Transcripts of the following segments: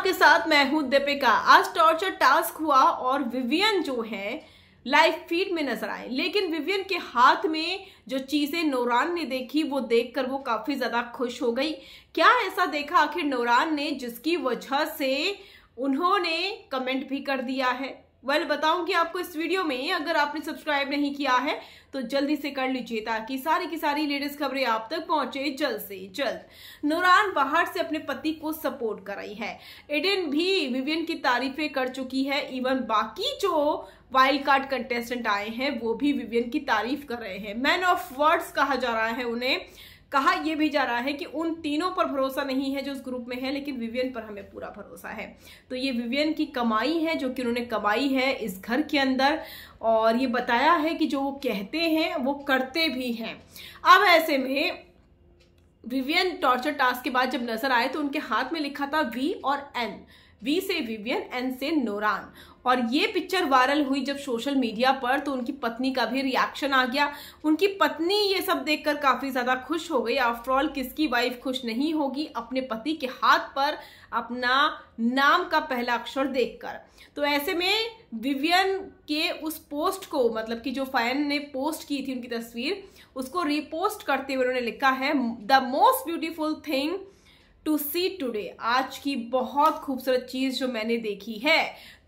आपके साथ मैं हूं दीपिका आज टॉर्चर टास्क हुआ और विवियन जो है लाइव फीड में नजर आए लेकिन विवियन के हाथ में जो चीज़ें नौरान ने देखी वो देखकर वो काफ़ी ज़्यादा खुश हो गई क्या ऐसा देखा आखिर नौरान ने जिसकी वजह से उन्होंने कमेंट भी कर दिया है वेल बताऊं कि आपको इस वीडियो में अगर आपने सब्सक्राइब नहीं किया है तो जल्दी से कर लीजिए ताकि सारी की सारी लेटेस्ट खबरें आप तक पहुंचे जल्द से जल्द नूरान बाहर से अपने पति को सपोर्ट कर रही है एडिन भी विवियन की तारीफें कर चुकी है इवन बाकी जो वाइल्ड कार्ड कंटेस्टेंट आए हैं वो भी विवियन की तारीफ कर रहे हैं मैन ऑफ वर्ड्स कहा जा रहा है उन्हें कहा यह भी जा रहा है कि उन तीनों पर भरोसा नहीं है जो उस ग्रुप में है लेकिन विवियन पर हमें पूरा भरोसा है तो ये विवियन की कमाई है जो कि उन्होंने कमाई है इस घर के अंदर और ये बताया है कि जो वो कहते हैं वो करते भी हैं अब ऐसे में विवियन टॉर्चर टास्क के बाद जब नजर आए तो उनके हाथ में लिखा था वी और एन वी से विवियन एन से नोरान और ये पिक्चर वायरल हुई जब सोशल मीडिया पर तो उनकी पत्नी का भी रिएक्शन आ गया उनकी पत्नी ये सब देखकर काफ़ी ज़्यादा खुश हो गई आफ्टरऑल किसकी वाइफ खुश नहीं होगी अपने पति के हाथ पर अपना नाम का पहला अक्षर देखकर तो ऐसे में विवियन के उस पोस्ट को मतलब कि जो फैन ने पोस्ट की थी उनकी तस्वीर उसको रिपोस्ट करते हुए उन्होंने लिखा है the most beautiful thing to see today आज की बहुत खूबसूरत चीज़ जो मैंने देखी है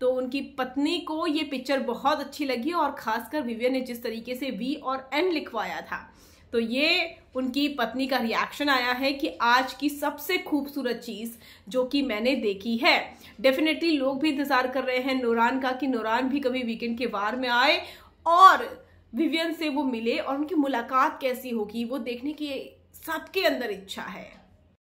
तो उनकी पत्नी को ये पिक्चर बहुत अच्छी लगी और ख़ासकर विवियन ने जिस तरीके से वी और एन लिखवाया था तो ये उनकी पत्नी का रिएक्शन आया है कि आज की सबसे खूबसूरत चीज़ जो कि मैंने देखी है डेफिनेटली लोग भी इंतज़ार कर रहे हैं नूरान का कि नूरान भी कभी वीकेंड के वार में आए और विवियन से वो मिले और उनकी मुलाकात कैसी होगी वो देखने की सबके अंदर इच्छा है